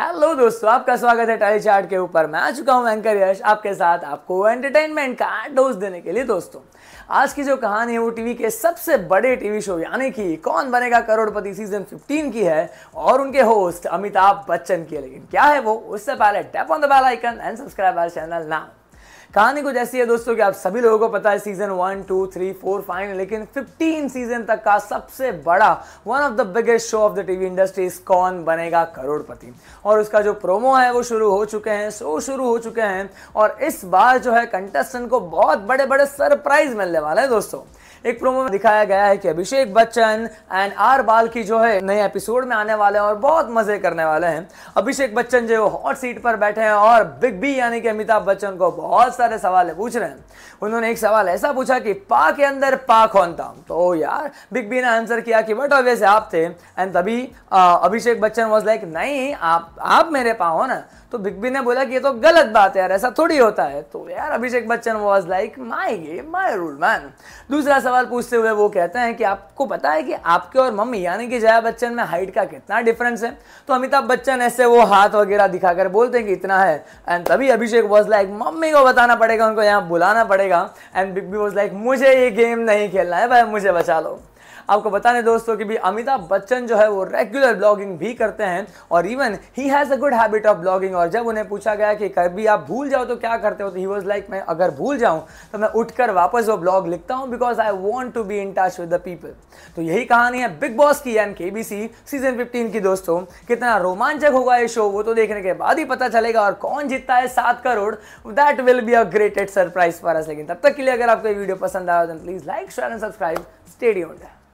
hello दोस्तों आपका स्वागत है टाइल चार्ट के ऊपर मैं आ चुका हूँ एंकर यश आपके साथ आपको एंटरटेनमेंट का डोज देने के लिए दोस्तों आज की जो कहानी है वो टीवी के सबसे बड़े टीवी शो यानी कि कौन बनेगा करोड़पति सीजन 15 की है और उनके होस्ट अमिताभ बच्चन की है लेकिन क्या है वो उससे पहले tap on the bell icon and subscribe our channel now कहानी कुछ ऐसी है दोस्तों कि आप सभी लोगों को पता है season one two three four five लेकिन फिफ्टीन सीजन तक का सबसे बड़ा one of the biggest show of the TV industry is Kaun Banega करोड़पति और उसका जो प्रोमो है वो शुरू हो चुके हैं शो शुरू हो चुके हैं और इस बार जो है कंटेस्टेंट को बहुत बड़े बड़े सरप्राइज मिलने वाले हैं दोस्तों एक प्रोमो में दिखाया गया है कि अभिषेक बच्चन एंड आर बाल की जो है नए एपिसोड में आने वाले हैं और बहुत मजे करने वाले हैं अभिषेक बच्चन जो हॉट सीट पर बैठे हैं और बिग बी यानी कि अमिताभ बच्चन को बहुत सारे सवाल पूछ रहे हैं उन्होंने एक सवाल ऐसा पूछा कि पा के अंदर पा कौन था तो यार बिग बी ने आंसर किया कि बट ऑब्वियस आप थे एंड तभी अभिषेक बच्चन वॉज लाइक नहीं आप आप मेरे पा हो ना तो बिग बी ने बोला कि ये तो गलत बात है यार ऐसा थोड़ी होता है तो यार Abhishek Bachchan was like my ये माई रूल मैन दूसरा सवाल सवाल पूछते हुए वो कहते हैं कि आपको पता है कि आपके और मम्मी यानी कि जया बच्चन में हाइट का कितना डिफरेंस है तो अमिताभ बच्चन ऐसे वो हाथ वगैरह दिखाकर बोलते हैं कि इतना है एंड तभी अभिषेक वॉज लाइक मम्मी को बताना पड़ेगा उनको यहाँ बुलाना पड़ेगा and big B was like मुझे ये गेम नहीं खेलना है भाई मुझे बचा लो आपको बताने दोस्तों कि भी अमिताभ बच्चन जो है वो रेगुलर ब्लॉगिंग भी करते हैं और even he has a good habit of blogging और जब उन्हें पूछा गया कि कभी आप भूल जाओ तो क्या करते हो तो ही वॉज लाइक मैं अगर भूल जाऊँ तो मैं उठकर वापस वो ब्लॉग लिखता हूँ because I want to be in touch with the people तो यही कहानी है बिग बॉस की एंड केबीसी सीजन 15 की दोस्तों कितना रोमांचक होगा ये शो वो तो देखने के बाद ही पता चलेगा और कौन जीतता है सात crore that will be a greated surprise for us लेकिन तब तक के लिए अगर आपको वीडियो पसंद आया तो please like share and subscribe stadium